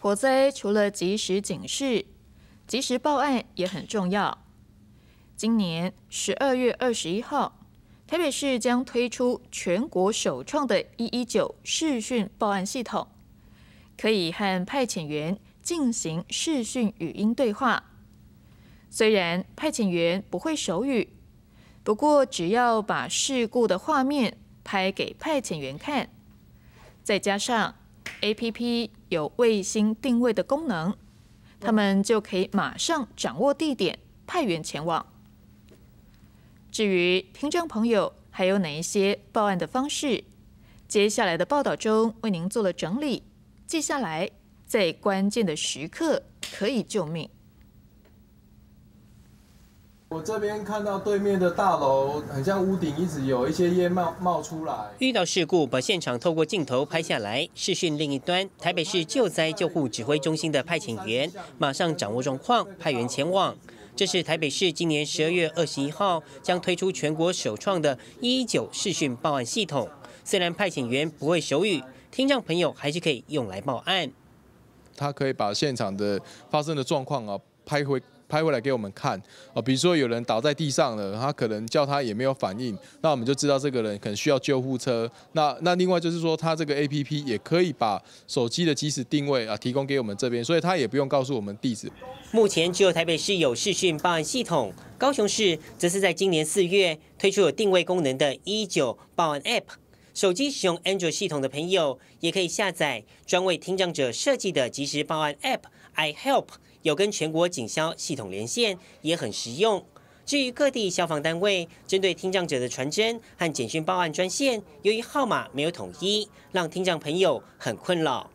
火灾除了及时警示、及时报案也很重要。今年十二月二十一号，台北市将推出全国首创的“一一九”视讯报案系统，可以和派遣员进行视讯语音对话。虽然派遣员不会手语，不过只要把事故的画面拍给派遣员看，再加上。APP 有卫星定位的功能，他们就可以马上掌握地点，派员前往。至于听众朋友还有哪一些报案的方式，接下来的报道中为您做了整理。接下来在关键的时刻可以救命。我这边看到对面的大楼，很像屋顶一直有一些烟冒冒出来。遇到事故，把现场透过镜头拍下来。视讯另一端，台北市救灾救护指挥中心的派遣员马上掌握状况，派员前往。这是台北市今年十二月二十一号将推出全国首创的“一九视讯报案系统”。虽然派遣员不会手语，听障朋友还是可以用来报案。他可以把现场的发生的状况啊拍回。拍回来给我们看啊，比如说有人倒在地上了，他可能叫他也没有反应，那我们就知道这个人可能需要救护车。那那另外就是说，他这个 APP 也可以把手机的即时定位啊提供给我们这边，所以他也不用告诉我们地址。目前只有台北市有视讯报案系统，高雄市则是在今年四月推出有定位功能的“一九报案 App”。手机使用 Android 系统的朋友也可以下载专为听障者设计的即时报案 App。I help 有跟全国警消系统连线，也很实用。至于各地消防单位针对听障者的传真和简讯报案专线，由于号码没有统一，让听障朋友很困扰。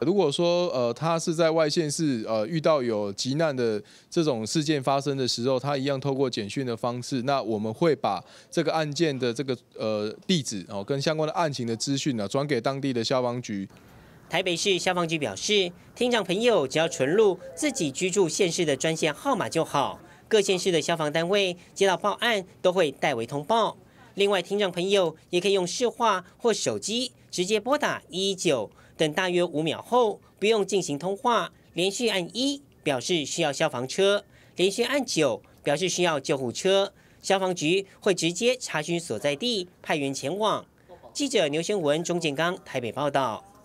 如果说呃，他是在外县市呃遇到有急难的这种事件发生的时候，他一样透过简讯的方式，那我们会把这个案件的这个呃地址哦，跟相关的案情的资讯呢，转给当地的消防局。台北市消防局表示，听长朋友只要存入自己居住县市的专线号码就好。各县市的消防单位接到报案都会代为通报。另外，听长朋友也可以用市话或手机直接拨打一九，等大约五秒后，不用进行通话，连续按一表示需要消防车，连续按九表示需要救护车。消防局会直接查询所在地派员前往。记者牛先文、钟建刚台北报道。